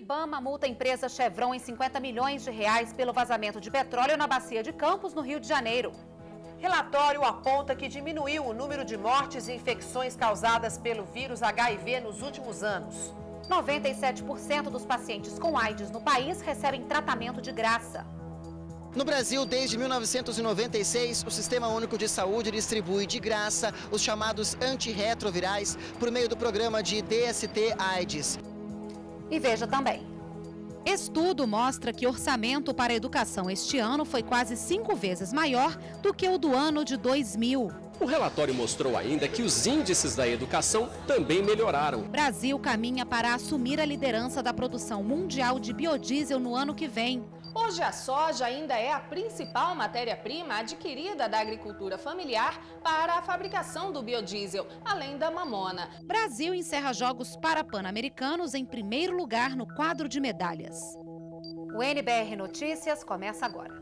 Ibama multa a empresa Chevron em 50 milhões de reais pelo vazamento de petróleo na bacia de Campos, no Rio de Janeiro. Relatório aponta que diminuiu o número de mortes e infecções causadas pelo vírus HIV nos últimos anos. 97% dos pacientes com AIDS no país recebem tratamento de graça. No Brasil, desde 1996, o Sistema Único de Saúde distribui de graça os chamados antirretrovirais por meio do programa de DST-AIDS. E veja também. Estudo mostra que orçamento para educação este ano foi quase cinco vezes maior do que o do ano de 2000. O relatório mostrou ainda que os índices da educação também melhoraram. Brasil caminha para assumir a liderança da produção mundial de biodiesel no ano que vem. Hoje, a soja ainda é a principal matéria-prima adquirida da agricultura familiar para a fabricação do biodiesel, além da mamona. Brasil encerra Jogos para pan americanos em primeiro lugar no quadro de medalhas. O NBR Notícias começa agora.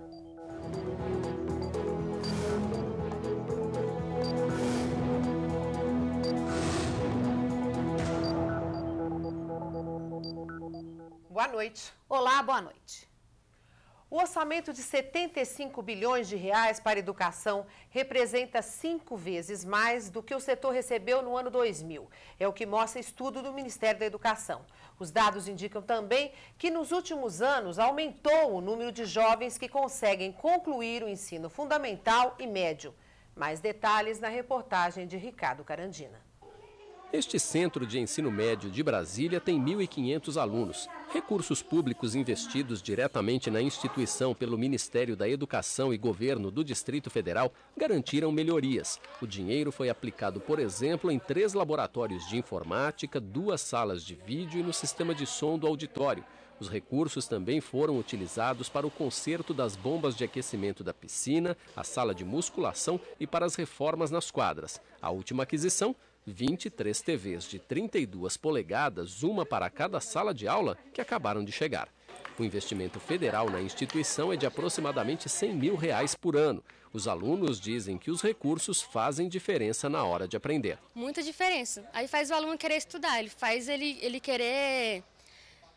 Boa noite. Olá, boa noite. O orçamento de 75 bilhões de reais para educação representa cinco vezes mais do que o setor recebeu no ano 2000. É o que mostra estudo do Ministério da Educação. Os dados indicam também que nos últimos anos aumentou o número de jovens que conseguem concluir o ensino fundamental e médio. Mais detalhes na reportagem de Ricardo Carandina. Este centro de ensino médio de Brasília tem 1.500 alunos. Recursos públicos investidos diretamente na instituição pelo Ministério da Educação e Governo do Distrito Federal garantiram melhorias. O dinheiro foi aplicado, por exemplo, em três laboratórios de informática, duas salas de vídeo e no sistema de som do auditório. Os recursos também foram utilizados para o conserto das bombas de aquecimento da piscina, a sala de musculação e para as reformas nas quadras. A última aquisição 23 TVs de 32 polegadas, uma para cada sala de aula, que acabaram de chegar. O investimento federal na instituição é de aproximadamente 100 mil reais por ano. Os alunos dizem que os recursos fazem diferença na hora de aprender. Muita diferença. Aí faz o aluno querer estudar, ele faz ele, ele querer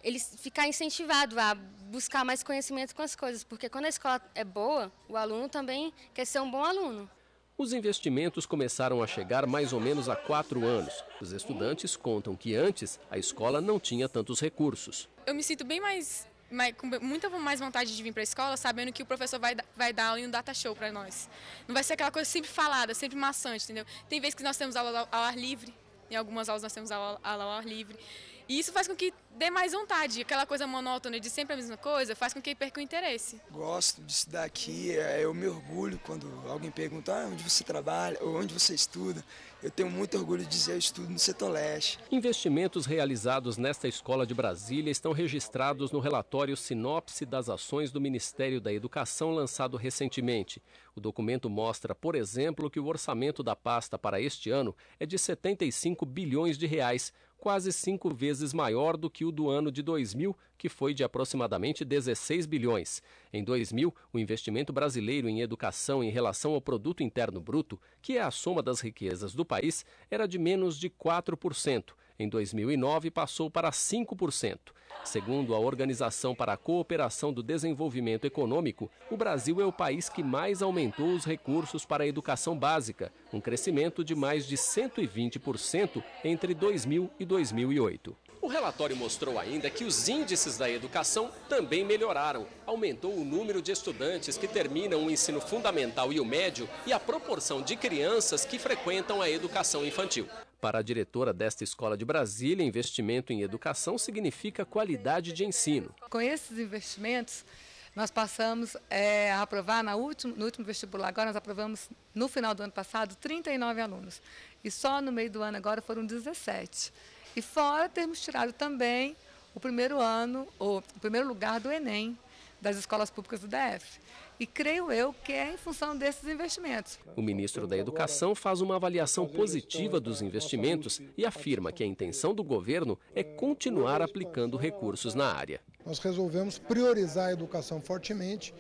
ele ficar incentivado a buscar mais conhecimento com as coisas, porque quando a escola é boa, o aluno também quer ser um bom aluno. Os investimentos começaram a chegar mais ou menos há quatro anos. Os estudantes contam que antes a escola não tinha tantos recursos. Eu me sinto bem mais, mais com muita mais vontade de vir para a escola, sabendo que o professor vai, vai dar aula em um data show para nós. Não vai ser aquela coisa sempre falada, sempre maçante, entendeu? Tem vezes que nós temos aula ao ar livre, em algumas aulas nós temos aula ao ar livre. E isso faz com que dê mais vontade. Aquela coisa monótona de sempre a mesma coisa faz com que perca o interesse. Gosto disso daqui, é, eu me orgulho quando alguém pergunta ah, onde você trabalha ou onde você estuda. Eu tenho muito orgulho de dizer eu estudo no setor leste. Investimentos realizados nesta escola de Brasília estão registrados no relatório Sinopse das Ações do Ministério da Educação lançado recentemente. O documento mostra, por exemplo, que o orçamento da pasta para este ano é de 75 bilhões de reais quase cinco vezes maior do que o do ano de 2000, que foi de aproximadamente 16 bilhões. Em 2000, o investimento brasileiro em educação em relação ao produto interno bruto, que é a soma das riquezas do país, era de menos de 4%. Em 2009, passou para 5%. Segundo a Organização para a Cooperação do Desenvolvimento Econômico, o Brasil é o país que mais aumentou os recursos para a educação básica, um crescimento de mais de 120% entre 2000 e 2008. O relatório mostrou ainda que os índices da educação também melhoraram. Aumentou o número de estudantes que terminam o ensino fundamental e o médio e a proporção de crianças que frequentam a educação infantil. Para a diretora desta escola de Brasília, investimento em educação significa qualidade de ensino. Com esses investimentos, nós passamos é, a aprovar na último, no último vestibular, agora nós aprovamos no final do ano passado 39 alunos. E só no meio do ano agora foram 17. E fora termos tirado também o primeiro ano, ou o primeiro lugar do Enem, das escolas públicas do DF. E creio eu que é em função desses investimentos. O ministro da Educação faz uma avaliação positiva dos investimentos e afirma que a intenção do governo é continuar aplicando recursos na área. Nós resolvemos priorizar a educação fortemente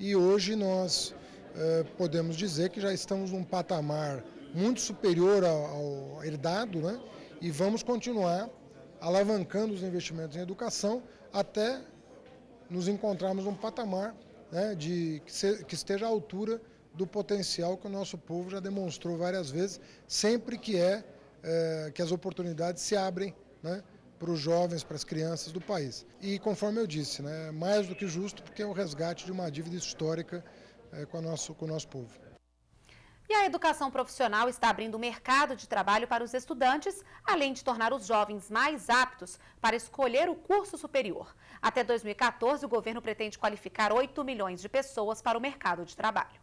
e hoje nós eh, podemos dizer que já estamos num patamar muito superior ao, herdado né? e vamos continuar alavancando os investimentos em educação até nos encontrarmos num patamar né, de, que, se, que esteja à altura do potencial que o nosso povo já demonstrou várias vezes, sempre que é, é que as oportunidades se abrem né, para os jovens, para as crianças do país. E conforme eu disse, né, é mais do que justo, porque é o resgate de uma dívida histórica é, com, nosso, com o nosso povo. E a educação profissional está abrindo o mercado de trabalho para os estudantes, além de tornar os jovens mais aptos para escolher o curso superior. Até 2014, o governo pretende qualificar 8 milhões de pessoas para o mercado de trabalho.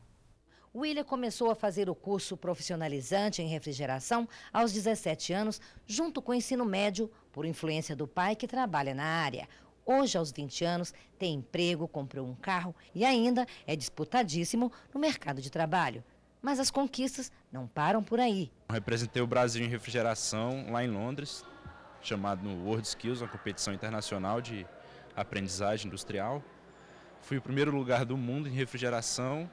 William começou a fazer o curso profissionalizante em refrigeração aos 17 anos, junto com o ensino médio, por influência do pai que trabalha na área. Hoje, aos 20 anos, tem emprego, comprou um carro e ainda é disputadíssimo no mercado de trabalho. Mas as conquistas não param por aí. Representei o Brasil em refrigeração lá em Londres, chamado World Skills, uma competição internacional de aprendizagem industrial. Fui o primeiro lugar do mundo em refrigeração,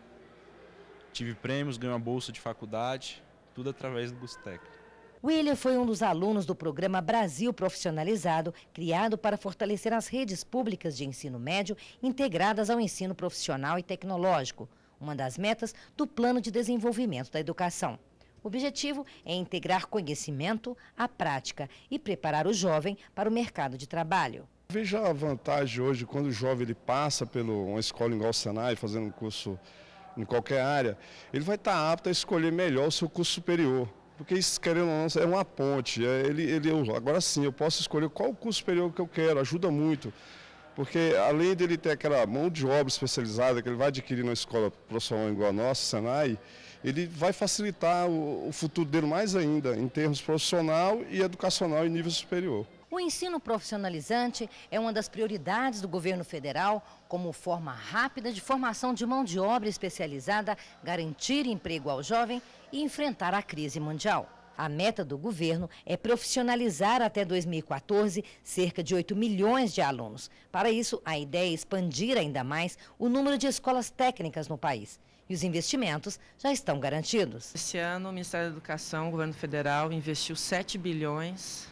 tive prêmios, ganhei uma bolsa de faculdade, tudo através do Gustec. William foi um dos alunos do programa Brasil Profissionalizado, criado para fortalecer as redes públicas de ensino médio integradas ao ensino profissional e tecnológico uma das metas do Plano de Desenvolvimento da Educação. O objetivo é integrar conhecimento à prática e preparar o jovem para o mercado de trabalho. Veja a vantagem hoje quando o jovem ele passa por uma escola igual o Senai, fazendo um curso em qualquer área, ele vai estar tá apto a escolher melhor o seu curso superior. Porque isso, querendo ou não, é uma ponte. É, ele, ele, agora sim, eu posso escolher qual curso superior que eu quero, ajuda muito. Porque além dele ter aquela mão de obra especializada que ele vai adquirir na escola profissional igual a nossa, Senai, ele vai facilitar o, o futuro dele mais ainda em termos profissional e educacional em nível superior. O ensino profissionalizante é uma das prioridades do governo federal, como forma rápida de formação de mão de obra especializada, garantir emprego ao jovem e enfrentar a crise mundial. A meta do governo é profissionalizar até 2014 cerca de 8 milhões de alunos. Para isso, a ideia é expandir ainda mais o número de escolas técnicas no país. E os investimentos já estão garantidos. Esse ano, o Ministério da Educação, o governo federal, investiu 7 bilhões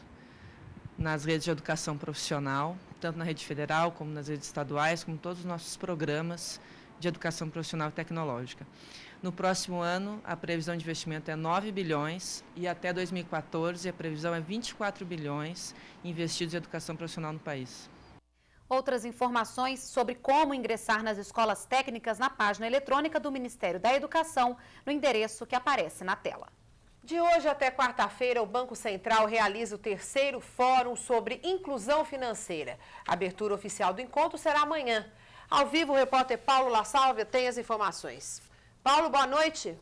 nas redes de educação profissional, tanto na rede federal como nas redes estaduais, como todos os nossos programas de educação profissional e tecnológica. No próximo ano, a previsão de investimento é 9 bilhões e até 2014 a previsão é 24 bilhões investidos em educação profissional no país. Outras informações sobre como ingressar nas escolas técnicas na página eletrônica do Ministério da Educação, no endereço que aparece na tela. De hoje até quarta-feira, o Banco Central realiza o terceiro Fórum sobre Inclusão Financeira. A abertura oficial do encontro será amanhã. Ao vivo, o repórter Paulo La Salve tem as informações. Paulo, boa noite.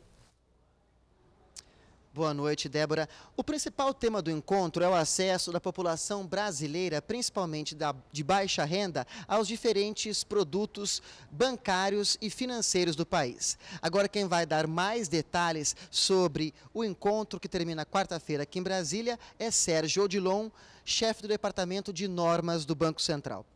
Boa noite, Débora. O principal tema do encontro é o acesso da população brasileira, principalmente da, de baixa renda, aos diferentes produtos bancários e financeiros do país. Agora, quem vai dar mais detalhes sobre o encontro que termina quarta-feira aqui em Brasília é Sérgio Odilon, chefe do Departamento de Normas do Banco Central.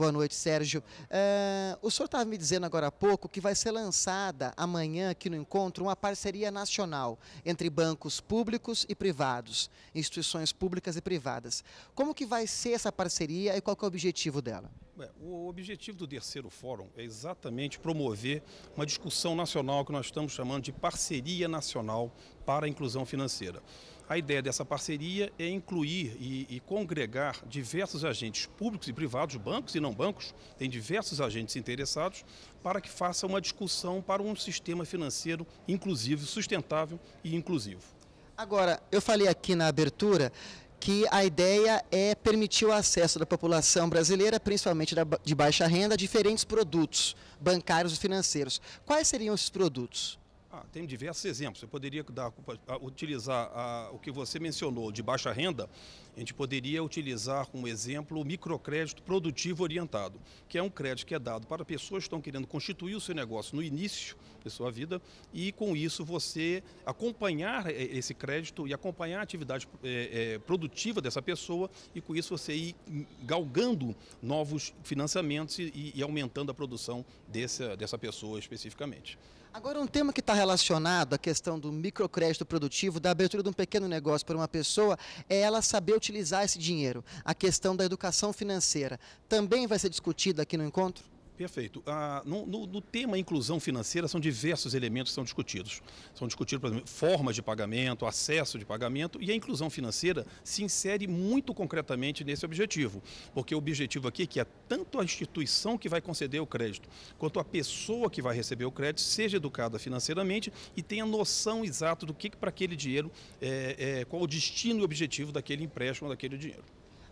Boa noite, Sérgio. Uh, o senhor estava me dizendo agora há pouco que vai ser lançada amanhã aqui no encontro uma parceria nacional entre bancos públicos e privados, instituições públicas e privadas. Como que vai ser essa parceria e qual é o objetivo dela? O objetivo do terceiro fórum é exatamente promover uma discussão nacional que nós estamos chamando de parceria nacional para a inclusão financeira. A ideia dessa parceria é incluir e, e, congregar diversos agentes públicos e privados, bancos e não bancos, tem diversos agentes interessados, para que faça uma discussão para um sistema financeiro inclusivo, sustentável e inclusivo. Agora, eu falei aqui na abertura que a ideia é permitir o acesso da população brasileira, principalmente de baixa renda, a diferentes produtos bancários e financeiros. Quais seriam esses produtos? Ah, tem diversos exemplos. Eu poderia dar, utilizar a, o que você mencionou de baixa renda, a gente poderia utilizar como exemplo o microcrédito produtivo orientado, que é um crédito que é dado para pessoas que estão querendo constituir o seu negócio no início da sua vida e, com isso, você acompanhar é, esse crédito e acompanhar a atividade é, é, produtiva dessa pessoa e, com isso, você ir galgando novos financiamentos e, e aumentando a produção dessa, dessa pessoa especificamente. Agora, um tema que está relacionado à questão do microcrédito produtivo, da abertura de um pequeno negócio para uma pessoa, é ela saber utilizar esse dinheiro. A questão da educação financeira também vai ser discutida aqui no encontro? Perfeito. Ah, no, no, no, tema inclusão financeira, são diversos elementos que são discutidos. São discutidos, por exemplo, formas de pagamento, acesso de pagamento, e a inclusão financeira se insere muito concretamente nesse objetivo. Porque o objetivo aqui é que é tanto a instituição que vai conceder o crédito, quanto a pessoa que vai receber o crédito, seja educada financeiramente e tenha noção exata do que, para aquele dinheiro, é, é, qual o destino e objetivo daquele empréstimo, daquele dinheiro.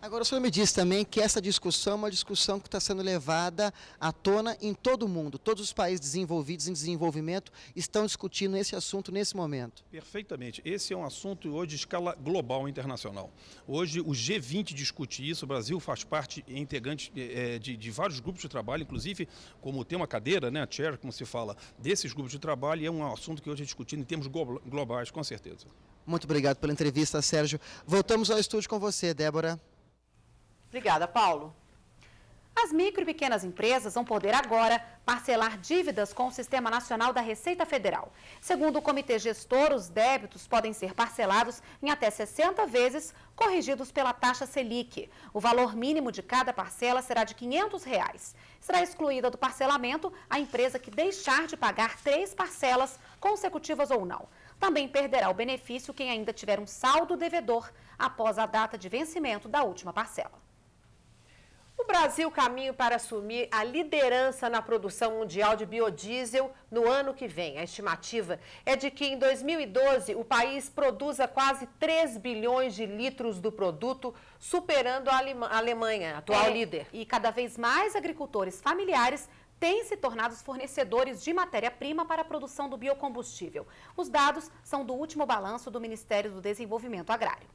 Agora, o senhor me diz também que essa discussão é uma discussão que está sendo levada à tona em todo o mundo. Todos os países desenvolvidos em desenvolvimento estão discutindo esse assunto nesse momento. Perfeitamente. Esse é um assunto hoje de escala global internacional. Hoje, o G20 discute isso. O Brasil faz parte é integrante é, é, de, de, vários grupos de trabalho, inclusive, como tem uma cadeira, né, a chair, como se fala, desses grupos de trabalho. E é um assunto que hoje é discutido em termos globais, com certeza. Muito obrigado pela entrevista, Sérgio. Voltamos ao estúdio com você, Débora. Obrigada, Paulo. As micro e pequenas empresas vão poder agora parcelar dívidas com o Sistema Nacional da Receita Federal. Segundo o comitê gestor, os débitos podem ser parcelados em até 60 vezes, corrigidos pela taxa Selic. O valor mínimo de cada parcela será de R$ 500. Reais. Será excluída do parcelamento a empresa que deixar de pagar três parcelas consecutivas ou não. Também perderá o benefício quem ainda tiver um saldo devedor após a data de vencimento da última parcela. O Brasil caminha para assumir a liderança na produção mundial de biodiesel no ano que vem. A estimativa é de que em 2012 o país produza quase 3 bilhões de litros do produto, superando a Alemanha, atual é, líder. E cada vez mais agricultores familiares têm se tornado os fornecedores de matéria-prima para a produção do biocombustível. Os dados são do último balanço do Ministério do Desenvolvimento Agrário.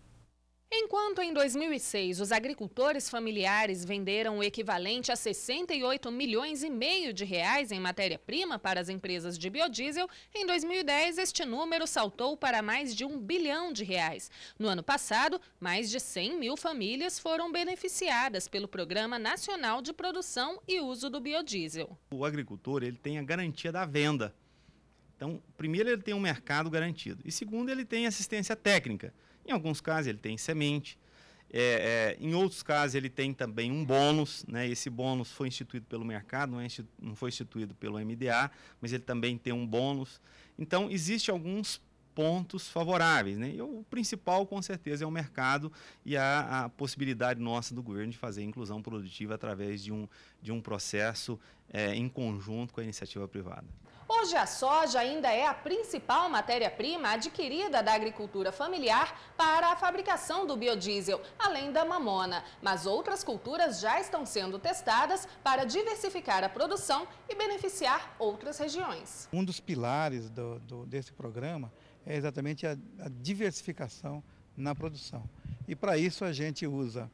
Enquanto em 2006 os agricultores familiares venderam o equivalente a 68 milhões e meio de reais em matéria-prima para as empresas de biodiesel, em 2010 este número saltou para mais de um bilhão de reais. No ano passado, mais de 100 mil famílias foram beneficiadas pelo Programa Nacional de Produção e Uso do Biodiesel. O agricultor ele tem a garantia da venda. Então, primeiro ele tem um mercado garantido e segundo ele tem assistência técnica. Em alguns casos ele tem semente, é, é, em outros casos ele tem também um bônus, né? esse bônus foi instituído pelo mercado, não, é não foi instituído pelo MDA, mas ele também tem um bônus. Então, existe alguns pontos favoráveis. Né? E o principal, com certeza, é o mercado e a, a, possibilidade nossa do governo de fazer inclusão produtiva através de um, de um processo é, em conjunto com a iniciativa privada. Hoje, a soja ainda é a principal matéria-prima adquirida da agricultura familiar para a fabricação do biodiesel, além da mamona. Mas outras culturas já estão sendo testadas para diversificar a produção e beneficiar outras regiões. Um dos pilares do, do, desse programa é exatamente a, a diversificação na produção. E para isso a gente usa,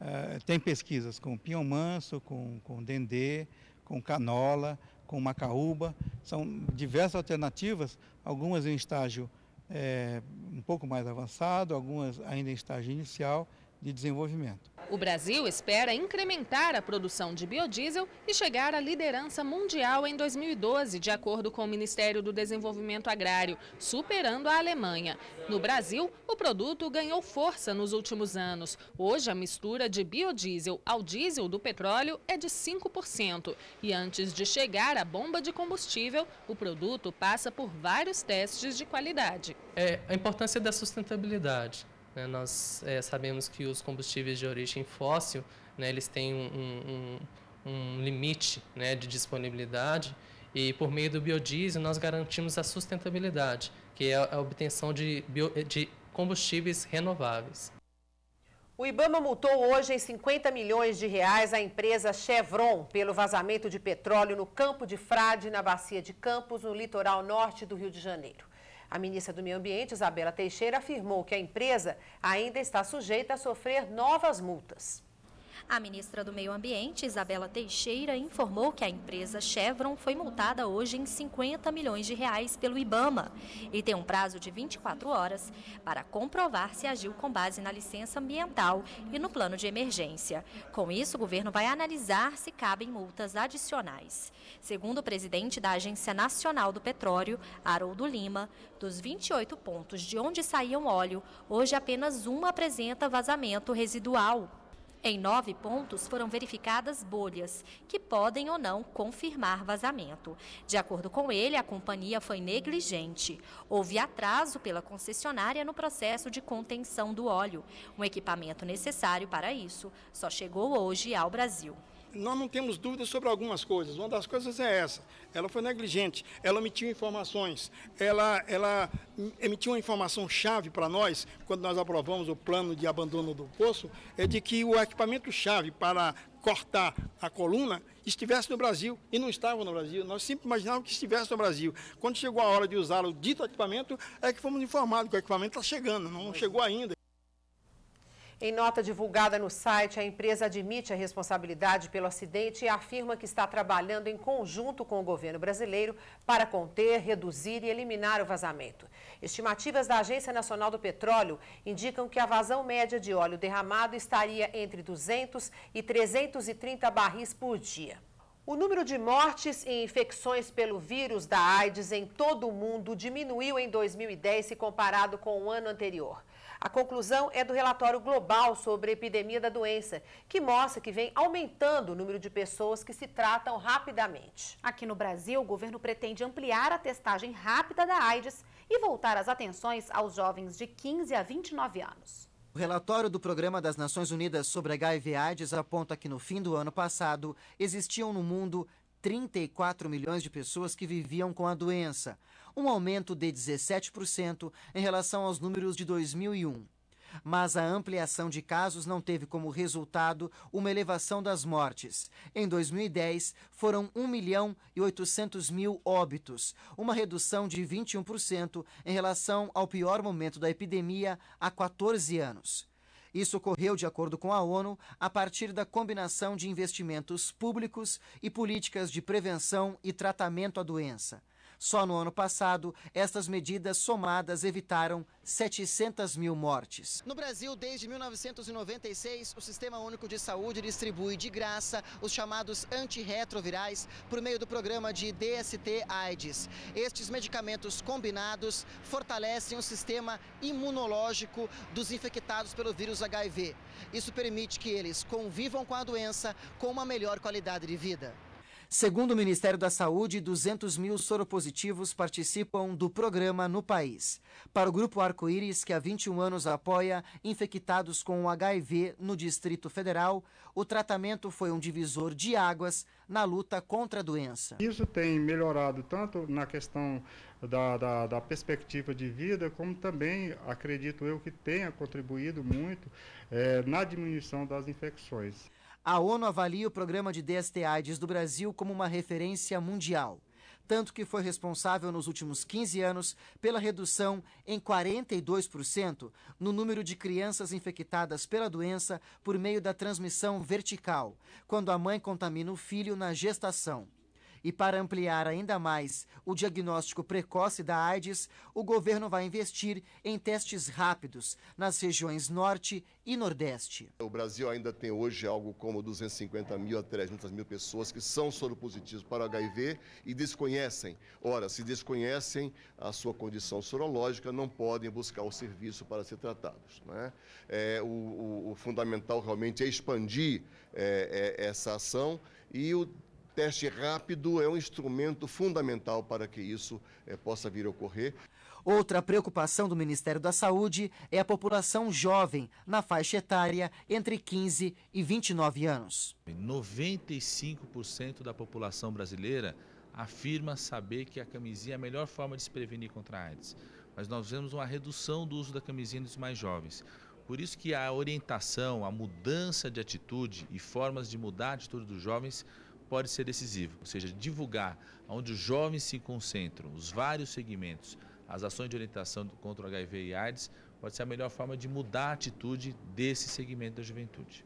uh, tem pesquisas com pinhão manso, com, com dendê, com canola, com macaúba. São diversas alternativas, algumas em estágio é, um pouco mais avançado, algumas ainda em estágio inicial de desenvolvimento. O Brasil espera incrementar a produção de biodiesel e chegar à liderança mundial em 2012, de acordo com o Ministério do Desenvolvimento Agrário, superando a Alemanha. No Brasil, o produto ganhou força nos últimos anos. Hoje, a mistura de biodiesel ao diesel do petróleo é de 5%. E antes de chegar à bomba de combustível, o produto passa por vários testes de qualidade. É, a importância da sustentabilidade né, nós é, sabemos que os combustíveis de origem fóssil, né, eles têm um, um, um limite né, de disponibilidade e por meio do biodiesel nós garantimos a sustentabilidade, que é a obtenção de, bio, de combustíveis renováveis. O Ibama multou hoje em 50 milhões de reais a empresa Chevron pelo vazamento de petróleo no campo de Frade, na bacia de Campos, no litoral norte do Rio de Janeiro. A ministra do Meio Ambiente, Isabela Teixeira, afirmou que a empresa ainda está sujeita a sofrer novas multas. A ministra do Meio Ambiente, Isabela Teixeira, informou que a empresa Chevron foi multada hoje em 50 milhões de reais pelo IBAMA e tem um prazo de 24 horas para comprovar se agiu com base na licença ambiental e no plano de emergência. Com isso, o governo vai analisar se cabem multas adicionais. Segundo o presidente da Agência Nacional do Petróleo, Haroldo Lima, dos 28 pontos de onde saíam óleo, hoje apenas um apresenta vazamento residual. Em nove pontos foram verificadas bolhas, que podem ou não confirmar vazamento. De acordo com ele, a companhia foi negligente. Houve atraso pela concessionária no processo de contenção do óleo. Um equipamento necessário para isso só chegou hoje ao Brasil nós não temos dúvidas sobre algumas coisas. Uma das coisas é essa: ela foi negligente, ela omitiu informações, ela, ela emitiu uma informação chave para nós, quando nós aprovamos o plano de abandono do poço, é de que o equipamento chave para cortar a coluna estivesse no Brasil e não estava no Brasil. Nós sempre imaginávamos que estivesse no Brasil. Quando chegou a hora de usar o dito equipamento, é que fomos informados que o equipamento está chegando, não chegou ainda. Em nota divulgada no site, a empresa admite a responsabilidade pelo acidente e afirma que está trabalhando em conjunto com o governo brasileiro para conter, reduzir e eliminar o vazamento. Estimativas da Agência Nacional do Petróleo indicam que a vazão média de óleo derramado estaria entre 200 e 330 barris por dia. O número de mortes e infecções pelo vírus da AIDS em todo o mundo diminuiu em 2010 se comparado com o ano anterior. A conclusão é do relatório global sobre a epidemia da doença, que mostra que vem aumentando o número de pessoas que se tratam rapidamente. Aqui no Brasil, o governo pretende ampliar a testagem rápida da AIDS e voltar as atenções aos jovens de 15 a 29 anos. O relatório do Programa das Nações Unidas sobre HIV AIDS aponta que no fim do ano passado existiam no mundo 34 milhões de pessoas que viviam com a doença, um aumento de 17% em relação aos números de 2001. Mas a ampliação de casos não teve como resultado uma elevação das mortes. Em 2010, foram 1 milhão e 800 mil óbitos, uma redução de 21% em relação ao pior momento da epidemia há 14 anos. Isso ocorreu, de acordo com a ONU, a partir da combinação de investimentos públicos e políticas de prevenção e tratamento à doença. Só no ano passado, estas medidas somadas evitaram 700 mil mortes. No Brasil, desde 1996, o Sistema Único de Saúde distribui de graça os chamados antirretrovirais por meio do programa de DST-AIDS. Estes medicamentos combinados fortalecem o sistema imunológico dos infectados pelo vírus HIV. Isso permite que eles convivam com a doença com uma melhor qualidade de vida. Segundo o Ministério da Saúde, 200 mil soropositivos participam do programa no país. Para o Grupo Arco-Íris, que há 21 anos apoia infectados com o HIV no Distrito Federal, o tratamento foi um divisor de águas na luta contra a doença. Isso tem melhorado tanto na questão da, da, da, perspectiva de vida, como também, acredito eu, que tenha contribuído muito eh, na diminuição das infecções. A ONU avalia o programa de DST-AIDS do Brasil como uma referência mundial, tanto que foi responsável nos últimos 15 anos pela redução em 42% no número de crianças infectadas pela doença por meio da transmissão vertical, quando a mãe contamina o filho na gestação. E para ampliar ainda mais o diagnóstico precoce da AIDS, o governo vai investir em testes rápidos nas regiões Norte e Nordeste. O Brasil ainda tem hoje algo como 250 mil a 300 mil pessoas que são soropositivas para o HIV e desconhecem. Ora, se desconhecem a sua condição sorológica, não podem buscar o serviço para ser tratados. Né? É, o, o, o fundamental realmente é expandir é, é, essa ação e o teste rápido é um instrumento fundamental para que isso é, possa vir a ocorrer. Outra preocupação do Ministério da Saúde é a população jovem, na faixa etária entre 15 e 29 anos. 95% da população brasileira afirma saber que a camisinha é a melhor forma de se prevenir contra a AIDS. Mas nós vemos uma redução do uso da camisinha dos mais jovens. Por isso que a orientação, a mudança de atitude e formas de mudar a atitude dos jovens pode ser decisivo, ou seja, divulgar onde os jovens se concentram, os vários segmentos, as ações de orientação contra o HIV e AIDS, pode ser a melhor forma de mudar a atitude desse segmento da juventude.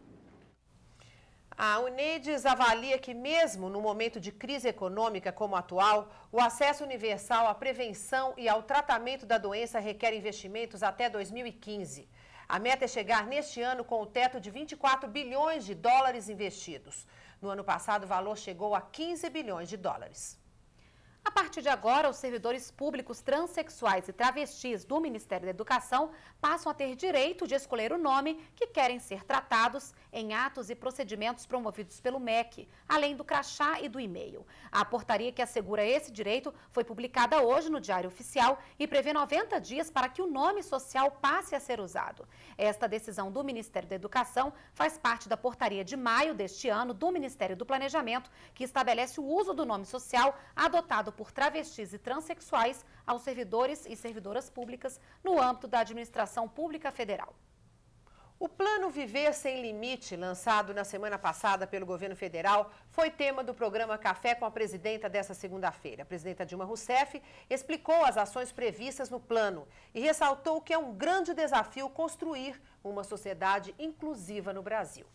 A Unedes avalia que, mesmo no momento de crise econômica como atual, o acesso universal à prevenção e ao tratamento da doença requer investimentos até 2015. A meta é chegar neste ano com o teto de 24 bilhões de dólares investidos. No ano passado, o valor chegou a 15 bilhões de dólares. A partir de agora, os servidores públicos transexuais e travestis do Ministério da Educação passam a ter direito de escolher o nome que querem ser tratados em atos e procedimentos promovidos pelo MEC, além do crachá e do e-mail. A portaria que assegura esse direito foi publicada hoje no Diário Oficial e prevê 90 dias para que o nome social passe a ser usado. Esta decisão do Ministério da Educação faz parte da portaria de maio deste ano do Ministério do Planejamento, que estabelece o uso do nome social adotado por travestis e transexuais aos servidores e servidoras públicas no âmbito da administração pública federal. O Plano Viver Sem Limite, lançado na semana passada pelo governo federal, foi tema do programa Café com a presidenta dessa segunda-feira. A presidenta Dilma Rousseff explicou as ações previstas no plano e ressaltou que é um grande desafio construir uma sociedade inclusiva no Brasil.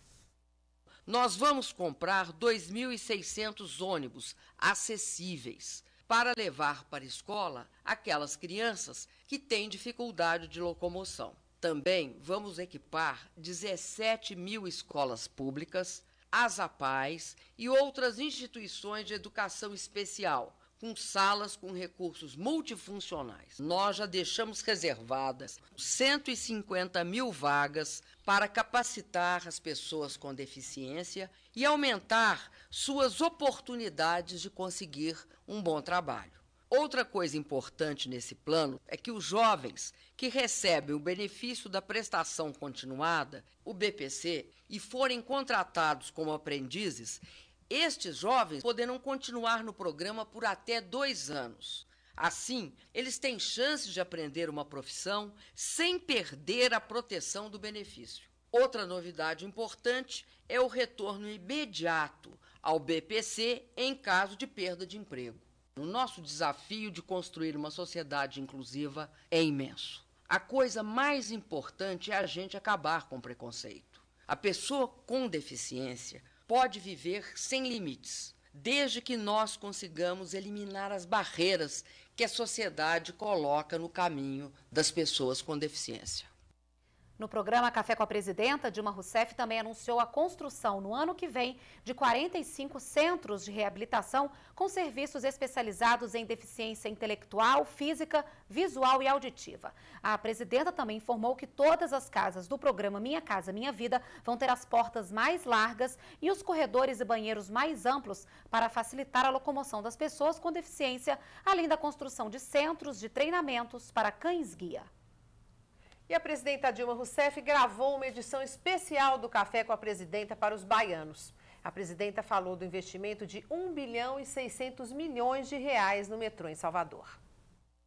Nós vamos comprar 2.600 ônibus acessíveis para levar para a escola aquelas crianças que têm dificuldade de locomoção. Também vamos equipar 17 mil escolas públicas, as APAES e outras instituições de educação especial, com salas com recursos multifuncionais. Nós já deixamos reservadas 150 mil vagas para capacitar as pessoas com deficiência e aumentar suas oportunidades de conseguir um bom trabalho. Outra coisa importante nesse plano é que os jovens que recebem o benefício da prestação continuada, o BPC, e forem contratados como aprendizes, estes jovens poderão continuar no programa por até dois anos. Assim, eles têm chance de aprender uma profissão sem perder a proteção do benefício. Outra novidade importante é o retorno imediato ao BPC em caso de perda de emprego. O nosso desafio de construir uma sociedade inclusiva é imenso. A coisa mais importante é a gente acabar com o preconceito. A pessoa com deficiência pode viver sem limites, desde que nós consigamos eliminar as barreiras que a sociedade coloca no caminho das pessoas com deficiência. No programa Café com a Presidenta, Dilma Rousseff também anunciou a construção, no ano que vem, de 45 centros de reabilitação com serviços especializados em deficiência intelectual, física, visual e auditiva. A presidenta também informou que todas as casas do programa Minha Casa Minha Vida vão ter as portas mais largas e os corredores e banheiros mais amplos para facilitar a locomoção das pessoas com deficiência, além da construção de centros de treinamentos para cães-guia. E a presidenta Dilma Rousseff gravou uma edição especial do Café com a Presidenta para os baianos. A presidenta falou do investimento de 1 bilhão e 600 milhões de reais no metrô em Salvador.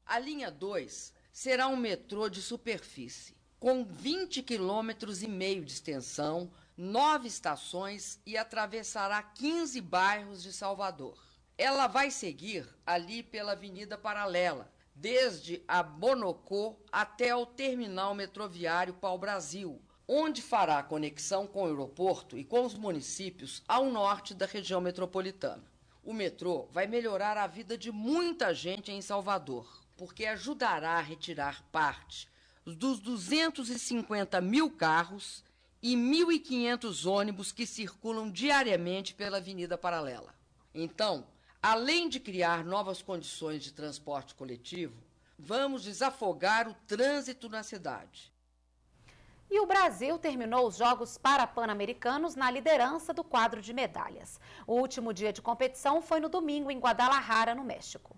A linha 2 será um metrô de superfície, com 20 quilômetros e meio de extensão, nove estações e atravessará 15 bairros de Salvador. Ela vai seguir ali pela Avenida Paralela, desde a Bonocô até o terminal metroviário Pau-Brasil, onde fará conexão com o aeroporto e com os municípios ao norte da região metropolitana. O metrô vai melhorar a vida de muita gente em Salvador, porque ajudará a retirar parte dos 250 mil carros e 1.500 ônibus que circulam diariamente pela Avenida Paralela. Então, Além de criar novas condições de transporte coletivo, vamos desafogar o trânsito na cidade. E o Brasil terminou os Jogos Parapan-Americanos na liderança do quadro de medalhas. O último dia de competição foi no domingo em Guadalajara, no México.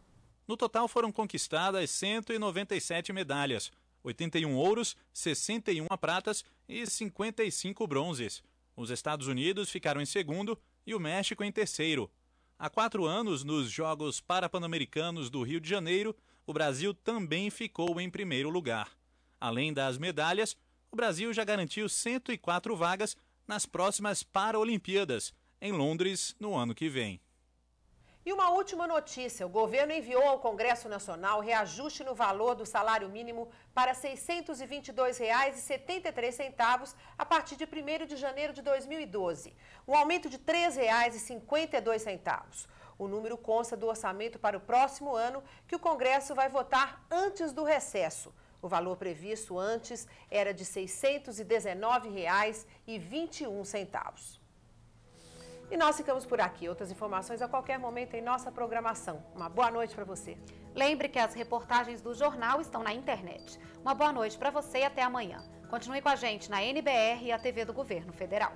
No total foram conquistadas 197 medalhas, 81 ouros, 61 pratas e 55 bronzes. Os Estados Unidos ficaram em segundo e o México em terceiro, Há quatro anos, nos Jogos Parapanamericanos do Rio de Janeiro, o Brasil também ficou em primeiro lugar. Além das medalhas, o Brasil já garantiu 104 vagas nas próximas Paralimpíadas, em Londres, no ano que vem. E uma última notícia: o governo enviou ao Congresso Nacional reajuste no valor do salário mínimo para R$ 622,73 a partir de 1 de janeiro de 2012, um aumento de R$ 3,52. O número consta do orçamento para o próximo ano, que o Congresso vai votar antes do recesso. O valor previsto antes era de R$ 619,21. E nós ficamos por aqui. Outras informações a qualquer momento em nossa programação. Uma boa noite para você. Lembre que as reportagens do jornal estão na internet. Uma boa noite para você e até amanhã. Continue com a gente na NBR e a TV do Governo Federal.